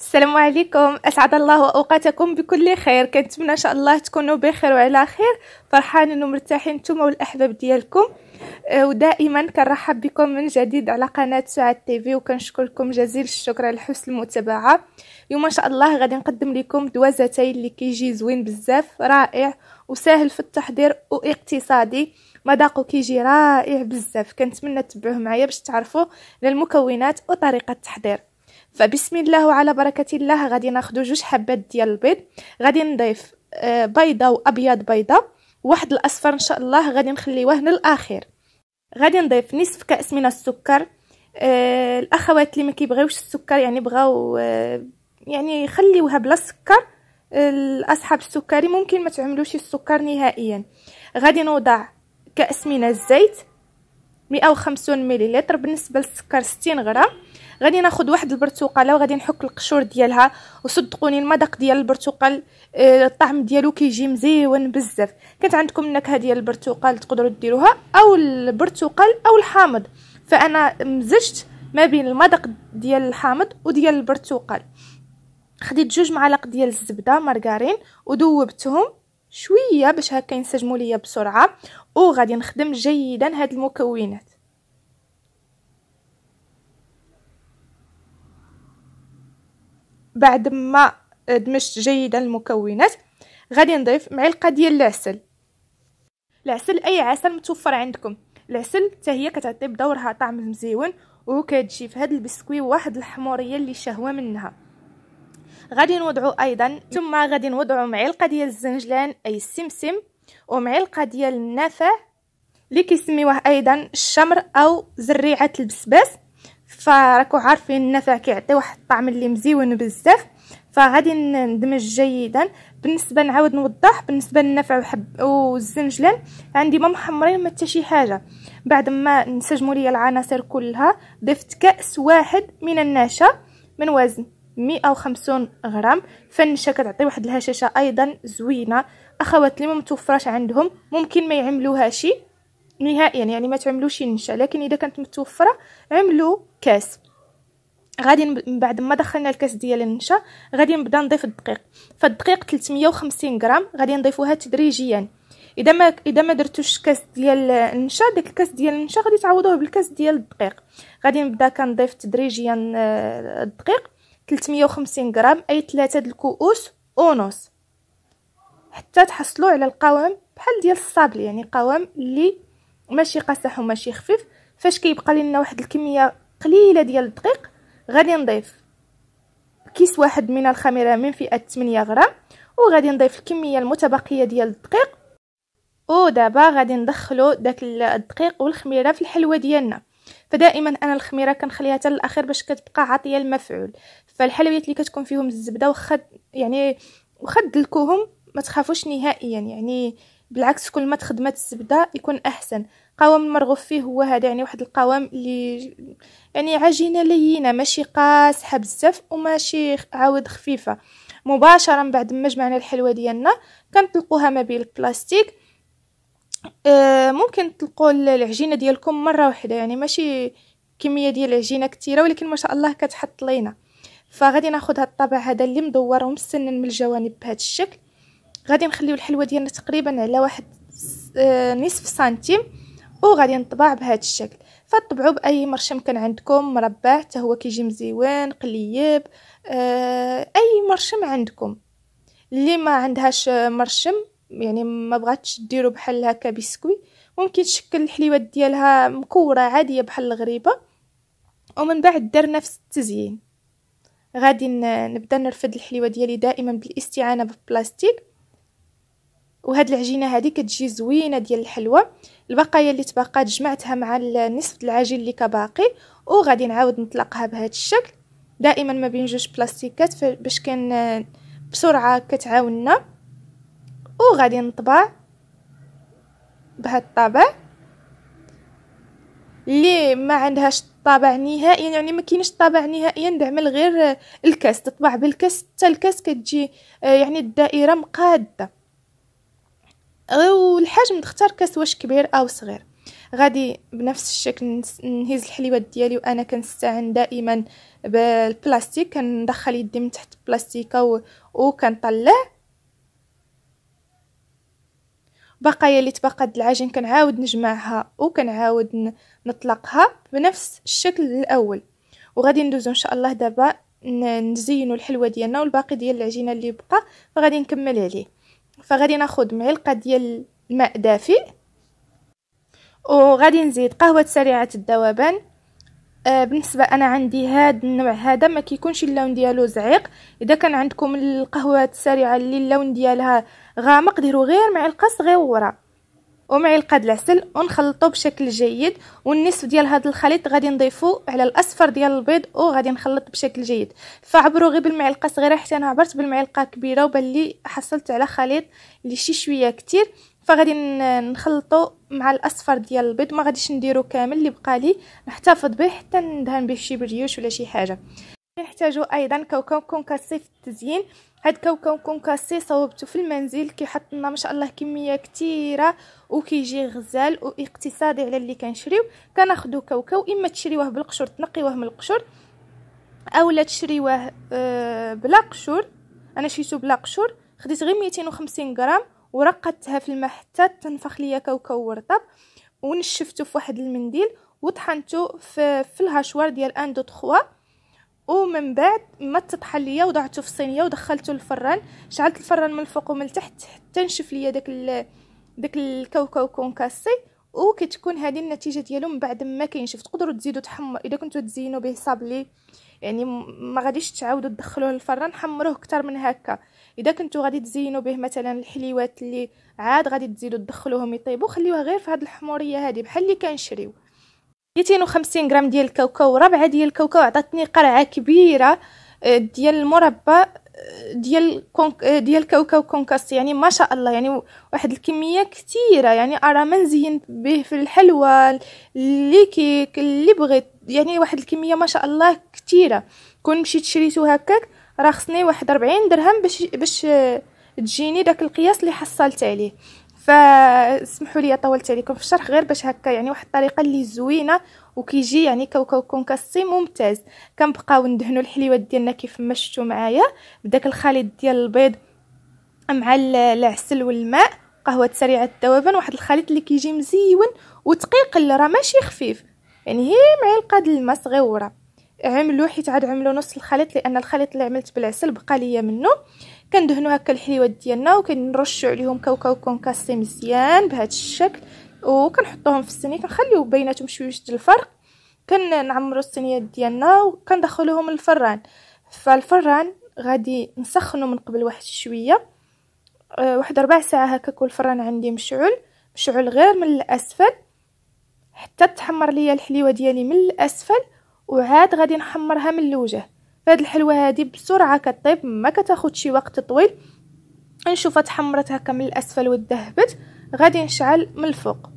السلام عليكم اسعد الله اوقاتكم بكل خير كنتمنى ان شاء الله تكونوا بخير وعلى خير فرحانين ومرتاحين نتوما والاحباب ديالكم آه، ودائما كنرحب بكم من جديد على قناه سعاد تيفي وكنشكركم جزيل الشكر على حسن المتابعه اليوم ان شاء الله غادي نقدم لكم دواء زيتين اللي كيجي زوين بزاف رائع وسهل في التحضير واقتصادي مذاقو كيجي رائع بزاف كنتمنى تتبعوه معايا باش تعرفوا المكونات وطريقه التحضير فبسم الله وعلى بركه الله غادي ناخذ جوج حبات ديال البيض غادي نضيف آه، بيضه وابيض بيضه واحد الاصفر ان شاء الله غادي نخليوه للاخير غادي نضيف نصف كاس من السكر آه الاخوات اللي ما كيبغيوش السكر يعني بغاو آه يعني خليوها بلا سكر الاصحاب السكري ممكن ما تعملوش السكر نهائيا غادي نوضع كاس من الزيت 150 مليلتر بالنسبه للسكر 60 غرام غادي ناخذ واحد البرتقاله وغادي نحك القشور ديالها وصدقوني المذاق ديال البرتقال آه، الطعم ديالو كيجي مزيون بزاف كانت عندكم النكهه ديال البرتقال تقدروا ديروها او البرتقال او الحامض فانا مزجت ما بين المذاق ديال الحامض وديال البرتقال خديت جوج معالق ديال الزبده مارغرين ودوبتهم شويه باش هكا ينسجموا ليا بسرعه وغادي نخدم جيدا هاد المكونات بعد ما دمجت جيدا المكونات غادي نضيف معلقه ديال العسل العسل اي عسل متوفر عندكم العسل حتى هي كتعطي بدورها طعم مزيون وكتجي في هذا البسكوي واحد الحموريه اللي شهوه منها غادي نوضعوا ايضا ثم غادي نوضعوا معلقه ديال الزنجلان اي السمسم ومعلقه ديال النافع اللي كيسميوه ايضا الشمر او زريعه البسباس فراكو عارفين النفع كيعطي واحد الطعم اللي مزيون بزاف فغادي ندمج جيدا بالنسبه نعاود نوضح بالنسبه للنفع وحب والزنجلان عندي ما محمرين ما حتى شي حاجه بعد ما نسجموا لي العناصر كلها ضفت كاس واحد من النشا من وزن 150 غرام فالنشا كتعطي واحد الهشاشه ايضا زوينه اخوات اللي ما متوفراش عندهم ممكن ما شي نهائيا يعني ما تعملوش النشا لكن اذا كانت متوفره عملوا كاس غادي من بعد ما دخلنا الكاس ديال النشا غادي نبدا نضيف الدقيق فالدقيق 350 غرام غادي نضيفوها تدريجيا اذا ما اذا ما درتوش كاس ديال النشا داك الكاس ديال النشا غادي تعوضوه بالكاس ديال الدقيق غادي نبدا كنضيف تدريجيا آه، الدقيق 350 غرام اي 3 الكؤوس ونص حتى تحصلوا على القوام بحال ديال الصابل يعني قوام اللي ماشي قاصح وماشي خفيف فاش كيبقى لنا واحد الكميه قليله ديال الدقيق غادي نضيف كيس واحد من الخميره من فئه 8 غرام وغادي نضيف الكميه المتبقيه ديال الدقيق ودابا غادي ندخلو داك الدقيق والخميره في الحلوه ديالنا فدائما انا الخميره كنخليها حتى الاخير باش كتبقى عاطيه المفعول فالحلويات اللي كتكون فيهم الزبده واخا يعني واخا دلكوهم ما تخافوش نهائيا يعني بالعكس كل ما تخدمات الزبده يكون احسن قوام المرغوب فيه هو هذا يعني واحد القوام اللي يعني عجينه لينه ماشي قاسحه بزاف وماشي عاود خفيفه مباشره بعد ما جمعنا الحلوه ديالنا كنطلقوها ما بين البلاستيك آه ممكن تلقوا العجينه ديالكم مره واحده يعني ماشي كميه ديال العجينه كثيره ولكن ما شاء الله كتحط لينا فغادي ناخذ هاد الطابع هذا اللي مدور ومسنن من الجوانب بهذا الشكل غادي نخليو الحلوه ديالنا تقريبا على واحد آه، نصف سنتيم وغادي نطبع بهذا الشكل فطبعوا باي مرشم كان عندكم مربع حتى هو كيجي مزيوان قليب آه، اي مرشم عندكم اللي ما عندهاش مرشم يعني ما بغاتش ديروا بحال هكا بسكوي ممكن تشكل الحليوات ديالها مكوره عاديه بحال الغريبه ومن بعد دار نفس التزيين غادي نبدا نرفد الحليوه ديالي دائما بالاستعانه بالبلاستيك وهاد العجينه هذه كتجي زوينه ديال الحلوى البقايا اللي تبقات جمعتها مع النصف العجين اللي كباقي وغادي نعاود نطلقها بهذا الشكل دائما ما بين جوج بلاستيكات باش كان بسرعه كتعاوننا وغادي نطبع بهاد الطابع اللي ما عندهاش طابع نهائيا يعني ما كاينش طابع نهائيا دعمل غير الكاس تطبع بالكاس حتى الكاس كتجي آه، يعني الدائره مقاده والحجم تختار كاس واش كبير او صغير غادي بنفس الشكل نهز الحليوات ديالي وانا كنستعن دائما بالبلاستيك كندخل يدي من تحت البلاستيكه و... وكنطلع بقايا اللي تبقى العجين كنعاود نجمعها وكنعاود نطلقها بنفس الشكل الاول وغادي ندوزو ان شاء الله دابا نزينو الحلوه ديالنا والباقي ديال العجينه اللي بقى فغادي نكمل عليه فغادي ناخذ معلقه ديال الماء دافئ وغادي نزيد قهوه سريعه الذوبان آه بالنسبه انا عندي هاد النوع هذا ما كيكونش اللون ديالو زعيق اذا كان عندكم القهوه السريعه اللي اللون ديالها غامق ديروا غير معلقه صغيره ومعلقه القاد العسل ونخلطو بشكل جيد والنصف ديال هذا الخليط غادي نضيفو على الاصفر ديال البيض وغادي نخلط بشكل جيد فعبروا غير بالمعلقه صغيره حتى انا عبرت بالمعلقه كبيره وبان لي حصلت على خليط اللي شي شويه كتير فغادي نخلطو مع الاصفر ديال البيض ما غاديش نديرو كامل اللي بقى لي نحتفظ به حتى ندهن به شي بريوش ولا شي حاجه نحتاجو ايضا كوكب كون في التزيين هاد كاوكاو كونكاسي صوبته في المنزل كيحط لنا ما شاء الله كميه كثيره وكيجي غزال واقتصادي على اللي كنشريو كناخذو كاوكاو اما تشريوه بالقشور تنقيوه من القشور اولا تشريوه آه، بلا قشور انا شريتو بلا قشور خديت غير 250 غرام ورقدتها في الماء حتى تنفخ ليا كاوكاو ورطب ونشفتو في واحد المنديل وطحنته في, في الهشوار ديال ان دو 3 ومن بعد ما بحال ليا وضعته في الصينيه ودخلته للفران شعلت الفران من الفوق ومن التحت حتى نشف ليا داك داك الكاوكاو كونكاسي وكتكون هذه النتيجه ديالو من بعد ما كينشف تقدروا تزيدوا تحمر اذا كنتو تزينوا به صابلي يعني ما غاديش تعاودوا تدخلوه للفران حمروه اكثر من هكا اذا كنتو غادي تزينوا به مثلا الحليوات اللي عاد غادي تزيدوا تدخلوهم يطيبوا خليوها غير في هذه الحموريه هذه بحال اللي كنشريو 250 غرام ديال الكاوكاو ربعه ديال الكاوكاو عطاتني قرعه كبيره آه، ديال المربى آه، ديال كونك آه، ديال كاوكاو كونكاس يعني ما شاء الله يعني واحد الكميه كثيره يعني ارى ما نزين به في الحلوى اللي كيك اللي بغيت يعني واحد الكميه ما شاء الله كثيره كون مشيت شريتو هكاك راه خصني واحد 40 درهم باش باش تجيني داك القياس اللي حصلت عليه فسمحوا لي طولت عليكم في الشرح غير باش هكا يعني واحد الطريقه اللي زوينه وكيجي يعني كاوكاو كونكاسي ممتاز كنبقاو ندهنوا الحليوات ديالنا كيف ما شفتوا معايا بداك الخليط ديال البيض مع العسل والماء قهوه سريعه الذوبان واحد الخليط اللي كيجي مزيون وتقيق راه ماشي خفيف يعني هي معلقه د الماء صغيره عملو حيت عاد عملو نص الخليط لان الخليط اللي عملت بالعسل بقى ليا منه كندهنو هكا الحليوات ديالنا وكنرشو عليهم كاوكاو كونكاسي مزيان بهذا الشكل وكنحطوهم في الصينيه كنخليو بيناتهم شويه د الفرق كنعمرو الصينيات ديالنا وكندخلوهم للفران فالفران غادي نسخنو من قبل واحد شويه آه، واحد ربع ساعه هكا كل الفران عندي مشعول مشعول غير من الاسفل حتى تحمر ليا الحليوه ديالي من الاسفل وعاد غادي نحمرها من الوجه فهاد الحلوه هادي بسرعه كطيب ما كتاخد شي وقت طويل نشوف تحمرت هكا من الاسفل وتذهبت غادي نشعل من الفوق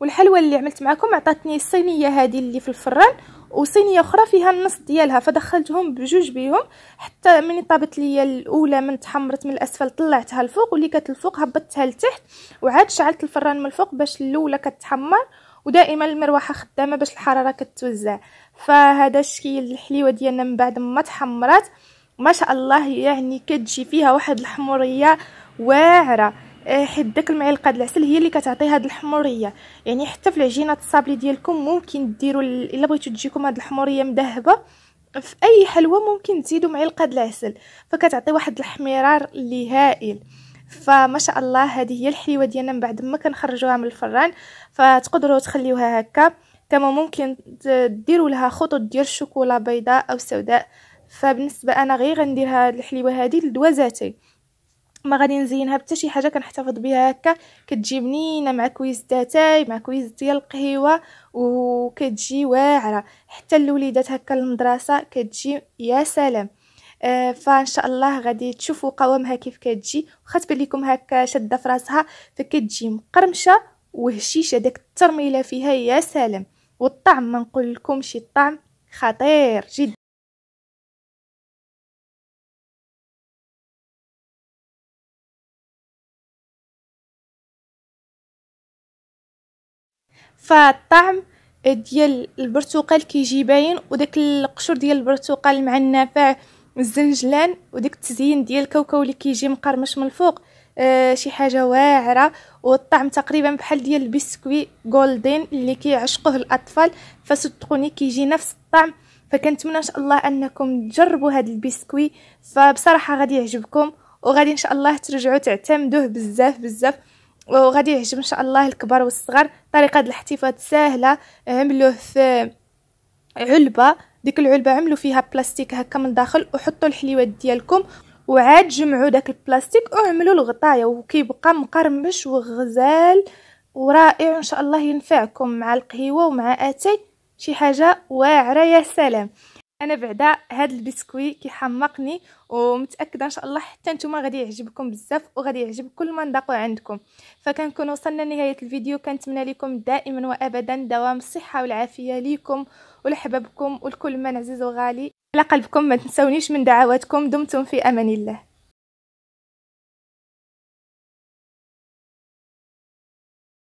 والحلوه اللي عملت معكم عطاتني الصينيه هذه اللي في الفران وصينيه اخرى فيها النص ديالها فدخلتهم بجوج بيهم حتى من طابت ليا الاولى من تحمرت من الاسفل طلعتها الفوق واللي كانت الفوق هبطتها لتحت وعاد شعلت الفران من الفوق باش الاولى كتحمر ودائما المروحه خدامه باش الحراره كتوزع فهذا الشكل الحليوه ديالنا من بعد ما تحمرات ما شاء الله يعني كتجي فيها واحد الحموريه واعره آه، حيت داك المعلقه د العسل هي اللي كتعطي هاد الحموريه يعني حتى في العجينه الصابلي ديالكم ممكن ديروا الا بغيتو تجيكم هاد الحموريه مذهبه في اي حلوه ممكن تزيدوا معلقه د العسل فكتعطي واحد الحمرار اللي هائل فما شاء الله هذه هي الحليوه ديالنا من بعد ما كنخرجوها من الفران فتقدروا تخليوها هكا كما ممكن ديروا لها خطوط ديال الشوكولا بيضاء او سوداء فبالنسبه انا غير غندير هاد الحليوه هذه لدوازاتي ما غادي نزينها حتى شي حاجه كنحتفظ بها هكا كتجي بنينه مع كويس داتاي مع كويس ديال القهيوه وكتجي واعره حتى الوليدات هكا للمدرسه كتجي يا سلام آه، فان شاء الله غادي تشوفوا قوامها كيف كتجي واخا تبان لكم هكا شاده في راسها فكتجي مقرمشه وهشيشه داك الترميله فيها يا سلام والطعم ما نقول لكم شي طعم خطير جدا فالطعم ديال البرتقال كيجي باين وداك القشور ديال البرتقال مع النافع الزنجلان وديك التزيين ديال الكاوكاو اللي كيجي مقرمش من الفوق آه شي حاجه واعره والطعم تقريبا بحال ديال البسكوي جولدين اللي كيعشقوه الاطفال فصدقوني كيجي نفس الطعم فكنتمنى ان شاء الله انكم تجربوا هذا البسكوي فبصراحه غادي يعجبكم وغادي ان شاء الله ترجعوا تعتمدوه بزاف بزاف وغادي يعجب ان شاء الله الكبار والصغار طريقه الاحتفاظ سهله عملوه في علبه ديك العلبه عملوا فيها بلاستيك هكا من داخل وحطوا الحليوات ديالكم وعاد جمعوا داك البلاستيك وعملوا الغطايه وكيبقى مقرمش وغزال ورائع ان شاء الله ينفعكم مع القهيوه ومع اتاي شي حاجه واعره يا سلام انا بعدا هاد البسكوي كيحمقني ومتاكده ان شاء الله حتى نتوما غادي يعجبكم بزاف وغادي يعجب كل من نداقو عندكم فكنكون وصلنا لنهايه الفيديو كنتمنى لكم دائما وابدا دوام الصحه والعافيه ليكم ولحبابكم ولكل من عزيز وغالي على قلبكم ما تنسونيش من دعواتكم دمتم في امان الله